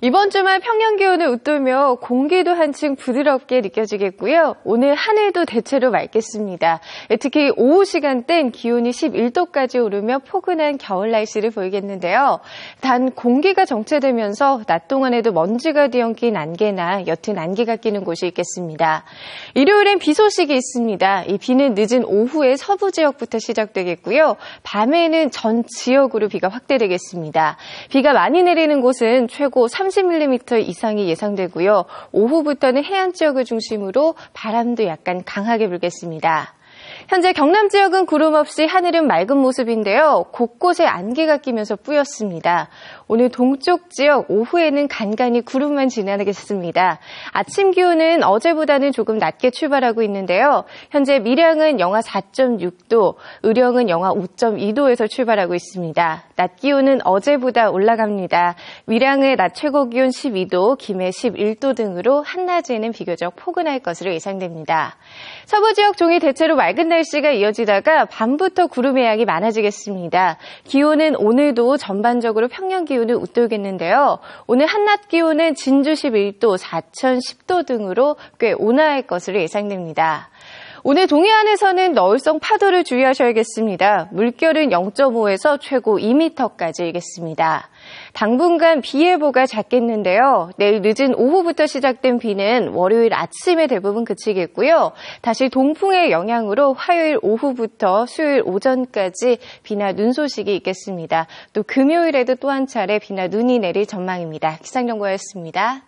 이번 주말 평년 기온을 웃돌며 공기도 한층 부드럽게 느껴지겠고요. 오늘 하늘도 대체로 맑겠습니다. 예, 특히 오후 시간대 기온이 11도까지 오르며 포근한 겨울 날씨를 보이겠는데요. 단 공기가 정체되면서 낮 동안에도 먼지가 뒤엉킨 안개나 옅은 안개가 끼는 곳이 있겠습니다. 일요일엔 비 소식이 있습니다. 이 비는 늦은 오후에 서부 지역부터 시작되겠고요. 밤에는 전 지역으로 비가 확대되겠습니다. 비가 많이 내리는 곳은 최고 30 30mm 이상이 예상되고요. 오후부터는 해안 지역을 중심으로 바람도 약간 강하게 불겠습니다. 현재 경남 지역은 구름 없이 하늘은 맑은 모습인데요. 곳곳에 안개가 끼면서 뿌였습니다. 오늘 동쪽 지역 오후에는 간간히 구름만 지나겠습니다. 아침 기온은 어제보다는 조금 낮게 출발하고 있는데요. 현재 밀양은 영하 4.6도, 의령은 영하 5.2도에서 출발하고 있습니다. 낮 기온은 어제보다 올라갑니다. 밀양의 낮 최고 기온 12도, 김해 11도 등으로 한낮에는 비교적 포근할 것으로 예상됩니다. 서부 지역 종이 대체로 맑은 날 날씨가 이어지다가 밤부터 구름의 양이 많아지겠습니다. 기온은 오늘도 전반적으로 평년 기온을 웃돌겠는데요. 오늘 한낮 기온은 진주 11도, 사천 10도 등으로 꽤 온화할 것으로 예상됩니다. 오늘 동해안에서는 너울성 파도를 주의하셔야겠습니다. 물결은 0.5에서 최고 2m까지 이겠습니다 당분간 비 예보가 잦겠는데요. 내일 늦은 오후부터 시작된 비는 월요일 아침에 대부분 그치겠고요. 다시 동풍의 영향으로 화요일 오후부터 수요일 오전까지 비나 눈 소식이 있겠습니다. 또 금요일에도 또 한 차례 비나 눈이 내릴 전망입니다. 기상연보였습니다